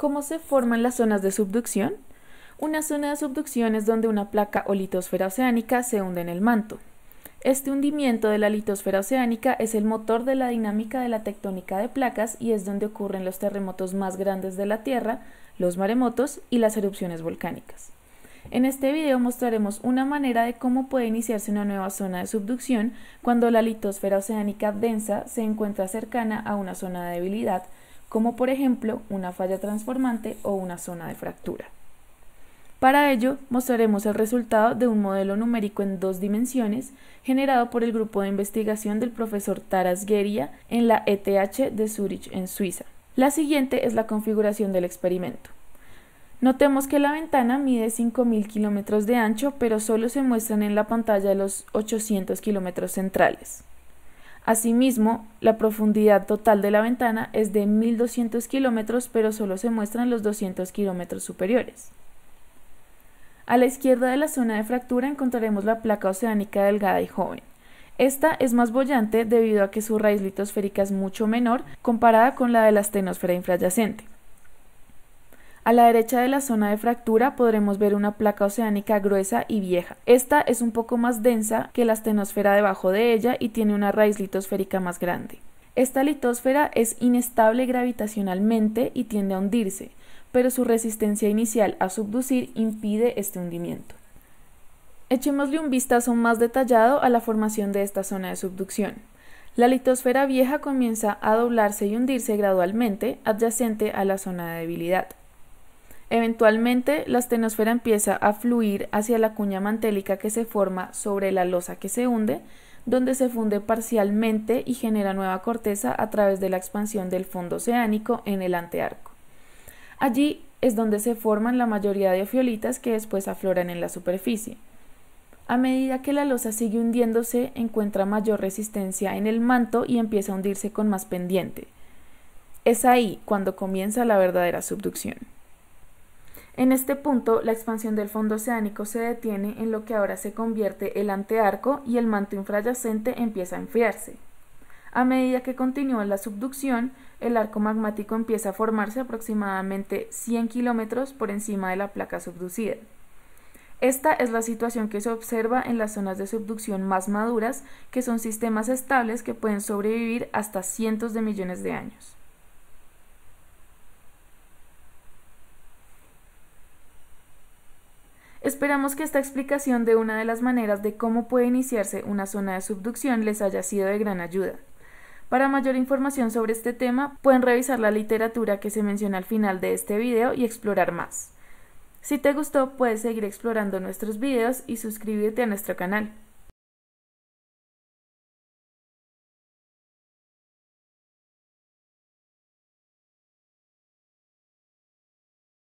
¿Cómo se forman las zonas de subducción? Una zona de subducción es donde una placa o litosfera oceánica se hunde en el manto. Este hundimiento de la litosfera oceánica es el motor de la dinámica de la tectónica de placas y es donde ocurren los terremotos más grandes de la Tierra, los maremotos y las erupciones volcánicas. En este video mostraremos una manera de cómo puede iniciarse una nueva zona de subducción cuando la litosfera oceánica densa se encuentra cercana a una zona de debilidad, como por ejemplo una falla transformante o una zona de fractura. Para ello, mostraremos el resultado de un modelo numérico en dos dimensiones generado por el grupo de investigación del profesor Taras Gueria en la ETH de Zurich, en Suiza. La siguiente es la configuración del experimento. Notemos que la ventana mide 5.000 kilómetros de ancho, pero solo se muestran en la pantalla los 800 kilómetros centrales. Asimismo, la profundidad total de la ventana es de 1200 kilómetros, pero solo se muestran los 200 kilómetros superiores. A la izquierda de la zona de fractura encontraremos la placa oceánica delgada y joven. Esta es más bollante debido a que su raíz litosférica es mucho menor comparada con la de la astenosfera infrayacente. A la derecha de la zona de fractura podremos ver una placa oceánica gruesa y vieja. Esta es un poco más densa que la astenosfera debajo de ella y tiene una raíz litosférica más grande. Esta litosfera es inestable gravitacionalmente y tiende a hundirse, pero su resistencia inicial a subducir impide este hundimiento. Echémosle un vistazo más detallado a la formación de esta zona de subducción. La litosfera vieja comienza a doblarse y hundirse gradualmente, adyacente a la zona de debilidad. Eventualmente, la astenosfera empieza a fluir hacia la cuña mantélica que se forma sobre la losa que se hunde, donde se funde parcialmente y genera nueva corteza a través de la expansión del fondo oceánico en el antearco. Allí es donde se forman la mayoría de ofiolitas que después afloran en la superficie. A medida que la losa sigue hundiéndose, encuentra mayor resistencia en el manto y empieza a hundirse con más pendiente. Es ahí cuando comienza la verdadera subducción. En este punto, la expansión del fondo oceánico se detiene en lo que ahora se convierte el antearco y el manto infrayacente empieza a enfriarse. A medida que continúa la subducción, el arco magmático empieza a formarse aproximadamente 100 kilómetros por encima de la placa subducida. Esta es la situación que se observa en las zonas de subducción más maduras, que son sistemas estables que pueden sobrevivir hasta cientos de millones de años. Esperamos que esta explicación de una de las maneras de cómo puede iniciarse una zona de subducción les haya sido de gran ayuda. Para mayor información sobre este tema, pueden revisar la literatura que se menciona al final de este video y explorar más. Si te gustó, puedes seguir explorando nuestros videos y suscribirte a nuestro canal.